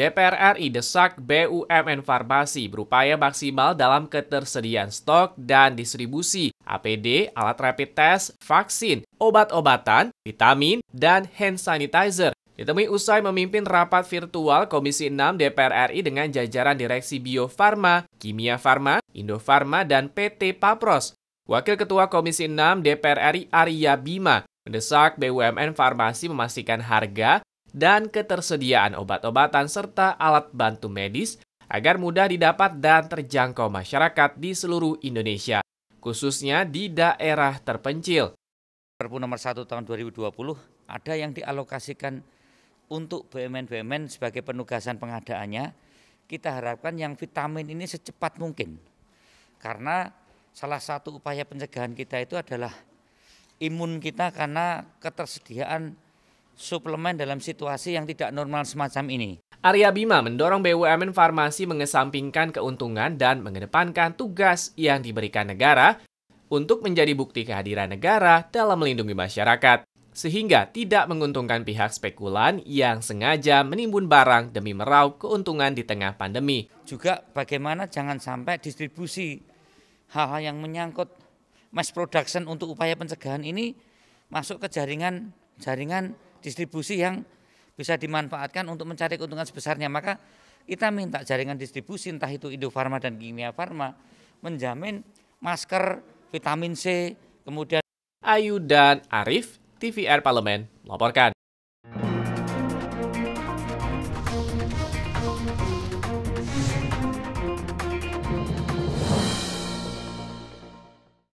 DPR RI desak BUMN Farmasi berupaya maksimal dalam ketersediaan stok dan distribusi APD, alat rapid test, vaksin, obat-obatan, vitamin, dan hand sanitizer Ditemui usai memimpin rapat virtual Komisi 6 DPR RI dengan jajaran Direksi Bio Farma, Kimia Farma, Indo Farma, dan PT Papros. Wakil Ketua Komisi 6 DPR RI Arya Bima mendesak BUMN Farmasi memastikan harga dan ketersediaan obat-obatan serta alat bantu medis agar mudah didapat dan terjangkau masyarakat di seluruh Indonesia, khususnya di daerah terpencil. Perpu nomor 1 tahun 2020 ada yang dialokasikan untuk BUMN-BUMN sebagai penugasan pengadaannya, kita harapkan yang vitamin ini secepat mungkin. Karena salah satu upaya pencegahan kita itu adalah imun kita karena ketersediaan suplemen dalam situasi yang tidak normal semacam ini. Arya Bima mendorong BUMN Farmasi mengesampingkan keuntungan dan mengedepankan tugas yang diberikan negara untuk menjadi bukti kehadiran negara dalam melindungi masyarakat, sehingga tidak menguntungkan pihak spekulan yang sengaja menimbun barang demi meraup keuntungan di tengah pandemi. Juga bagaimana jangan sampai distribusi hal-hal yang menyangkut mass production untuk upaya pencegahan ini masuk ke jaringan jaringan distribusi yang bisa dimanfaatkan untuk mencari keuntungan sebesarnya. Maka kita minta jaringan distribusi entah itu Indofarma dan Kimia Farma menjamin masker, vitamin C, kemudian Ayu dan Arif, TVR Parlemen, melaporkan.